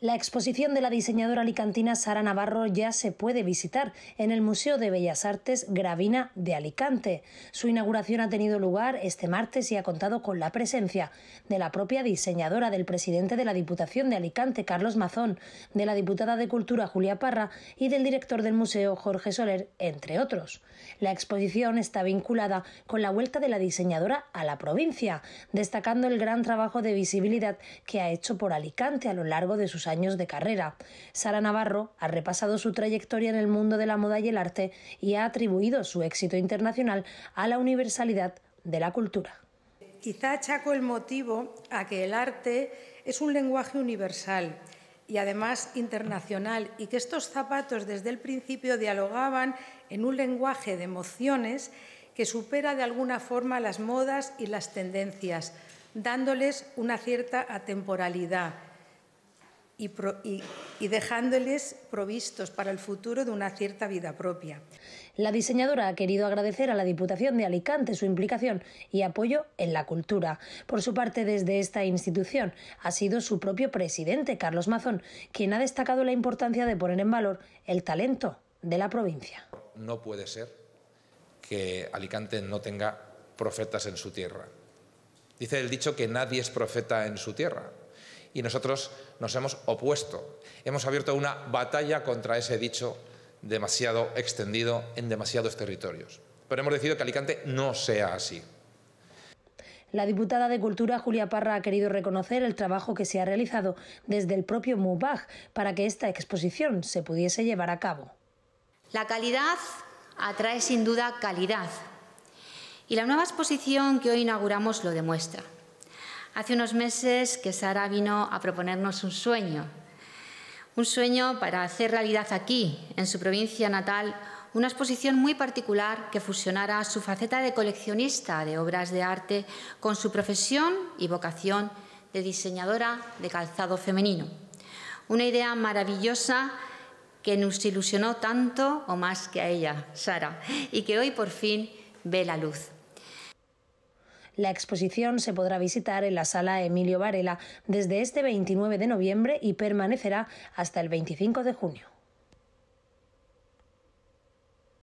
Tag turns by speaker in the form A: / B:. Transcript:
A: La exposición de la diseñadora alicantina Sara Navarro ya se puede visitar en el Museo de Bellas Artes Gravina de Alicante. Su inauguración ha tenido lugar este martes y ha contado con la presencia de la propia diseñadora, del presidente de la Diputación de Alicante, Carlos Mazón, de la diputada de Cultura, Julia Parra, y del director del museo, Jorge Soler, entre otros. La exposición está vinculada con la vuelta de la diseñadora a la provincia, destacando el gran trabajo de visibilidad que ha hecho por Alicante a lo largo de sus años de carrera. Sara Navarro ha repasado su trayectoria en el mundo de la moda y el arte y ha atribuido su éxito internacional a la universalidad de la cultura.
B: Quizá achaco el motivo a que el arte es un lenguaje universal y además internacional, y que estos zapatos desde el principio dialogaban en un lenguaje de emociones que supera de alguna forma las modas y las tendencias, dándoles una cierta atemporalidad y, dejándoles provistos para el futuro de una cierta vida propia.
A: La diseñadora ha querido agradecer a la Diputación de Alicante su implicación y apoyo en la cultura. Por su parte, desde esta institución ha sido su propio presidente, Carlos Mazón, quien ha destacado la importancia de poner en valor el talento de la provincia.
C: No puede ser que Alicante no tenga profetas en su tierra. Dice el dicho que nadie es profeta en su tierra y nosotros nos hemos opuesto. Hemos abierto una batalla contra ese dicho demasiado extendido en demasiados territorios. Pero hemos decidido que Alicante no sea así.
A: La diputada de Cultura, Julia Parra, ha querido reconocer el trabajo que se ha realizado desde el propio MUBAG para que esta exposición se pudiese llevar a cabo.
D: La calidad atrae sin duda calidad y la nueva exposición que hoy inauguramos lo demuestra. Hace unos meses que Sara vino a proponernos un sueño, un sueño para hacer realidad aquí, en su provincia natal, una exposición muy particular que fusionara su faceta de coleccionista de obras de arte con su profesión y vocación de diseñadora de calzado femenino. Una idea maravillosa que nos ilusionó tanto o más que a ella, Sara, y que hoy por fin ve la luz.
A: La exposición se podrá visitar en la sala Emilio Varela desde este 29 de noviembre y permanecerá hasta el 25 de junio.